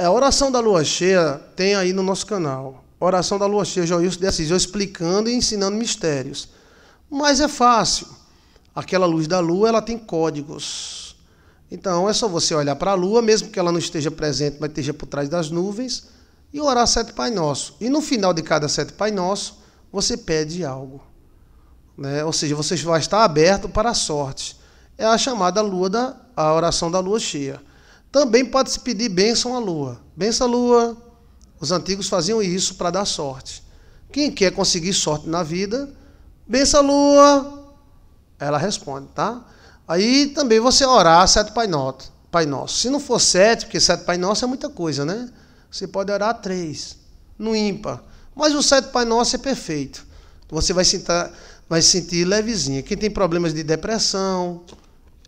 É, a oração da lua cheia tem aí no nosso canal. Oração da lua cheia, Joilson de Assis, eu explicando e ensinando mistérios. Mas é fácil. Aquela luz da lua, ela tem códigos. Então é só você olhar para a lua, mesmo que ela não esteja presente, mas esteja por trás das nuvens, e orar sete Pai Nosso. E no final de cada sete Pai Nosso, você pede algo. Né? Ou seja, você vai estar aberto para a sorte. É a chamada lua da a oração da lua cheia. Também pode se pedir bênção à lua. Bênção à lua. Os antigos faziam isso para dar sorte. Quem quer conseguir sorte na vida, bênção à lua. Ela responde, tá? Aí também você orar sete Pai Nosso. Pai Nosso. Se não for sete, porque sete Pai Nosso é muita coisa, né? Você pode orar três, no ímpar. Mas o sete Pai Nosso é perfeito. Você vai sentar, vai sentir levezinha. Quem tem problemas de depressão,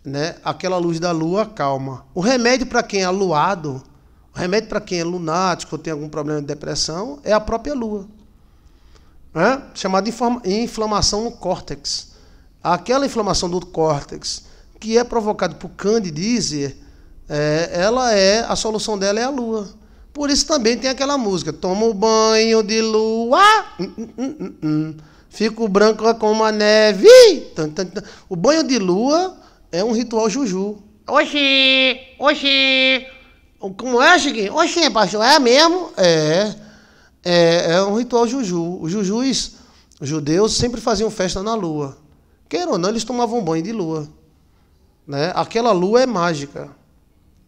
né, aquela luz da lua calma O remédio para quem é aluado, o remédio para quem é lunático ou tem algum problema de depressão é a própria lua. Né? chamada Chamada inflamação no córtex. Aquela inflamação do córtex que é provocada por candidíase, é, ela é a solução dela é a lua. Por isso também tem aquela música, toma o banho de lua, hum, hum, hum, fico branco como a neve. O banho de lua é um ritual juju. Oxi! Oxi! Como é, Chiquinho? Oxi, pastor, é mesmo? É. É, é um ritual juju. Os jujus os judeus sempre faziam festa na lua. Queira ou não, eles tomavam banho de lua. Né? Aquela lua é mágica.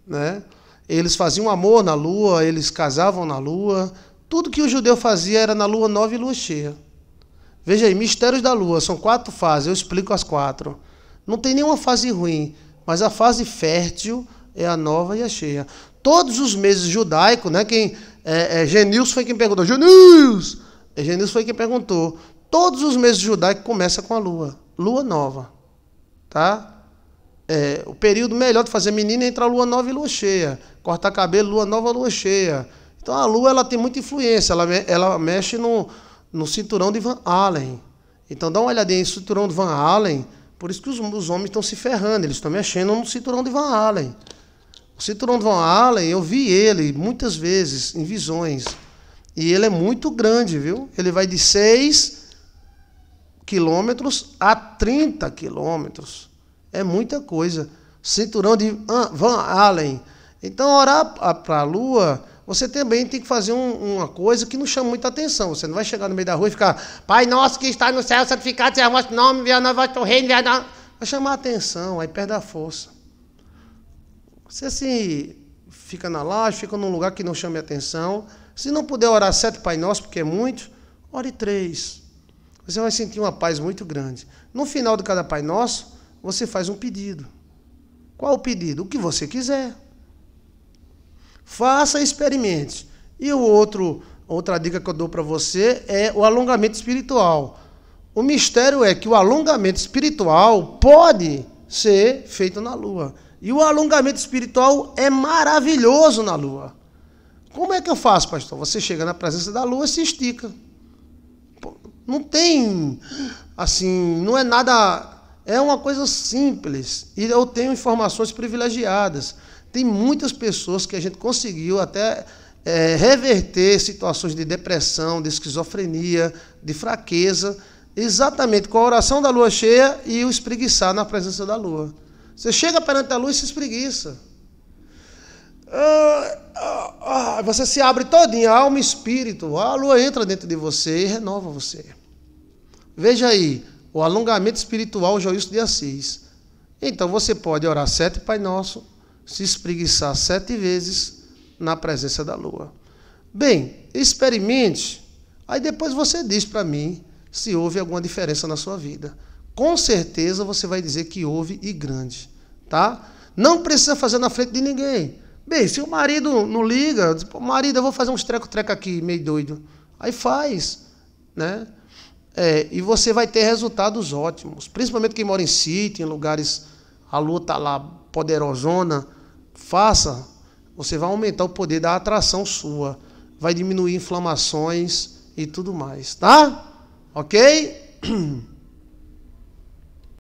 Né? Eles faziam amor na lua, eles casavam na lua. Tudo que o judeu fazia era na lua nova e lua cheia. Veja aí, mistérios da lua, são quatro fases, eu explico as quatro. Não tem nenhuma fase ruim, mas a fase fértil é a nova e a cheia. Todos os meses judaicos, né? Quem, é, é, Genils foi quem perguntou. Genils! É, Genils foi quem perguntou. Todos os meses judaicos começa com a lua. Lua nova. Tá? É, o período melhor de fazer menina é entre a lua nova e lua cheia. Cortar cabelo, lua nova, lua cheia. Então a lua ela tem muita influência. Ela, ela mexe no, no cinturão de Van Allen. Então dá uma olhadinha em cinturão de Van Allen por isso que os, os homens estão se ferrando, eles estão mexendo no cinturão de Van Allen. O cinturão de Van Allen, eu vi ele muitas vezes em visões. E ele é muito grande, viu? Ele vai de 6 quilômetros a 30 quilômetros. É muita coisa. Cinturão de Van Allen. Então, orar para a Lua você também tem que fazer um, uma coisa que não chama muita atenção. Você não vai chegar no meio da rua e ficar, Pai nosso que está no céu, santificado seja o vosso nome, venha nós vosso reino, venha nós. Vai chamar a atenção, aí perde a força. Você assim, fica na laje, fica num lugar que não chame atenção. Se não puder orar sete Pai Nosso, porque é muito, ore três. Você vai sentir uma paz muito grande. No final de cada Pai Nosso, você faz um pedido. Qual o pedido? O que você quiser. Faça experimente. E o outro, outra dica que eu dou para você é o alongamento espiritual. O mistério é que o alongamento espiritual pode ser feito na lua. E o alongamento espiritual é maravilhoso na lua. Como é que eu faço, pastor? Você chega na presença da lua e se estica. Não tem assim, não é nada, é uma coisa simples. E eu tenho informações privilegiadas. Tem muitas pessoas que a gente conseguiu até é, reverter situações de depressão, de esquizofrenia, de fraqueza, exatamente com a oração da lua cheia e o espreguiçar na presença da lua. Você chega perante a lua e se espreguiça. Ah, ah, ah, você se abre todinha, alma e espírito. A lua entra dentro de você e renova você. Veja aí, o alongamento espiritual Joilson de Assis. Então você pode orar sete Pai Nosso, se espreguiçar sete vezes na presença da lua. Bem, experimente. Aí depois você diz para mim se houve alguma diferença na sua vida. Com certeza você vai dizer que houve e grande, tá? Não precisa fazer na frente de ninguém. Bem, se o marido não liga, diz, marido, eu vou fazer uns treco-treco aqui, meio doido. Aí faz, né? É, e você vai ter resultados ótimos, principalmente quem mora em sítio, em lugares a lua está lá poderosona, faça, você vai aumentar o poder da atração sua, vai diminuir inflamações e tudo mais, tá? Ok?